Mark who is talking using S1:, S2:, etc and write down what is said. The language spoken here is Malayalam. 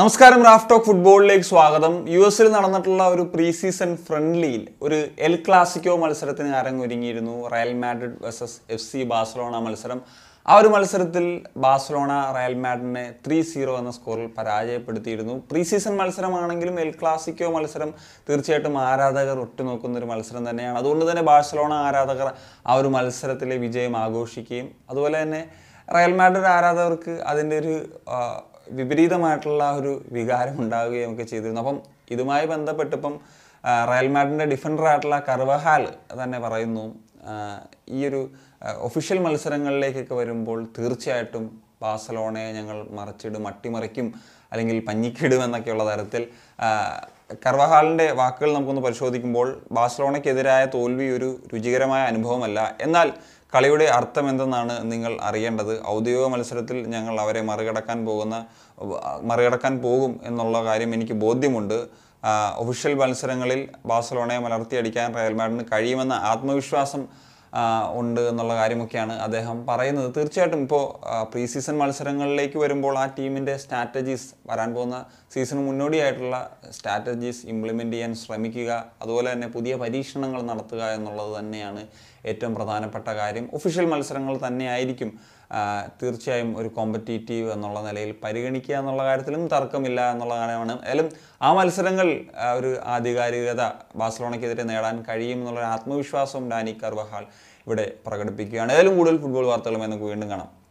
S1: നമസ്കാരം റാഫ് ടോക്ക് ഫുട്ബോളിലേക്ക് സ്വാഗതം യു എസിൽ നടന്നിട്ടുള്ള ഒരു പ്രീ സീസൺ ഫ്രണ്ട്ലിയിൽ ഒരു എൽ ക്ലാസിക്കോ മത്സരത്തിന് അരങ്ങൊരുങ്ങിയിരുന്നു Real Madrid versus F C Barcelona മത്സരം ആ ഒരു മത്സരത്തിൽ ബാഴ്സലോണ റയൽ മാഡ്രിഡിനെ ത്രീ സീറോ എന്ന സ്കോറിൽ പരാജയപ്പെടുത്തിയിരുന്നു പ്രീ സീസൺ മത്സരമാണെങ്കിലും എൽ ക്ലാസിക്കോ മത്സരം തീർച്ചയായിട്ടും ആരാധകർ ഒറ്റുനോക്കുന്ന ഒരു മത്സരം തന്നെയാണ് അതുകൊണ്ട് തന്നെ ബാഴ്സലോണ ആരാധകർ ആ ഒരു മത്സരത്തിലെ വിജയം ആഘോഷിക്കുകയും അതുപോലെ തന്നെ റയൽ മാഡ്രിഡ് ആരാധകർക്ക് അതിൻ്റെ ഒരു വിപരീതമായിട്ടുള്ള ഒരു വികാരം ഉണ്ടാവുകയും ഒക്കെ ചെയ്തിരുന്നു അപ്പം ഇതുമായി ബന്ധപ്പെട്ട് ഇപ്പം റയൽ മാഡിൻ്റെ ഡിഫൻഡറായിട്ടുള്ള കർവഹാൽ തന്നെ പറയുന്നു ഈ ഒരു ഒഫീഷ്യൽ മത്സരങ്ങളിലേക്കൊക്കെ വരുമ്പോൾ തീർച്ചയായിട്ടും ബാസലോണയെ ഞങ്ങൾ മറിച്ചിടും അട്ടിമറിക്കും അല്ലെങ്കിൽ പഞ്ഞിക്കിടും എന്നൊക്കെയുള്ള തരത്തിൽ കർവഹാലിൻ്റെ വാക്കുകൾ നമുക്കൊന്ന് പരിശോധിക്കുമ്പോൾ ബാസലോണയ്ക്കെതിരായ തോൽവി ഒരു രുചികരമായ അനുഭവമല്ല എന്നാൽ കളിയുടെ അർത്ഥം എന്തെന്നാണ് നിങ്ങൾ അറിയേണ്ടത് ഔദ്യോഗിക മത്സരത്തിൽ ഞങ്ങൾ അവരെ മറികടക്കാൻ പോകുന്ന മറികടക്കാൻ പോകും എന്നുള്ള കാര്യം എനിക്ക് ബോധ്യമുണ്ട് ഒഫീഷ്യൽ മത്സരങ്ങളിൽ ബാഴ്സലോണയെ മലർത്തിയടിക്കാൻ റയൽ മാഡ്രിഡിന് കഴിയുമെന്ന ആത്മവിശ്വാസം ഉണ്ട് എന്നുള്ള കാര്യമൊക്കെയാണ് അദ്ദേഹം പറയുന്നത് തീർച്ചയായിട്ടും ഇപ്പോൾ പ്രീ സീസൺ മത്സരങ്ങളിലേക്ക് വരുമ്പോൾ ആ ടീമിൻ്റെ സ്ട്രാറ്റജീസ് വരാൻ പോകുന്ന സീസണ് മുന്നോടിയായിട്ടുള്ള സ്ട്രാറ്റജീസ് ഇംപ്ലിമെൻ്റ് ചെയ്യാൻ ശ്രമിക്കുക അതുപോലെ തന്നെ പുതിയ പരീക്ഷണങ്ങൾ നടത്തുക എന്നുള്ളത് തന്നെയാണ് ഏറ്റവും പ്രധാനപ്പെട്ട കാര്യം ഒഫീഷ്യൽ മത്സരങ്ങൾ തന്നെയായിരിക്കും തീർച്ചയായും ഒരു കോമ്പറ്റീറ്റീവ് എന്നുള്ള നിലയിൽ പരിഗണിക്കുക എന്നുള്ള കാര്യത്തിലും തർക്കമില്ല എന്നുള്ള കാര്യമാണ് ഏതായാലും ആ മത്സരങ്ങൾ ഒരു ആധികാരികത ബാസലോണയ്ക്കെതിരെ നേടാൻ കഴിയും എന്നുള്ള ആത്മവിശ്വാസം ഡാനി കർവഹാൾ ഇവിടെ പ്രകടിപ്പിക്കുകയാണ് ഏതായാലും കൂടുതൽ ഫുട്ബോൾ വാർത്തകളും നമുക്ക് വീണ്ടും കാണാം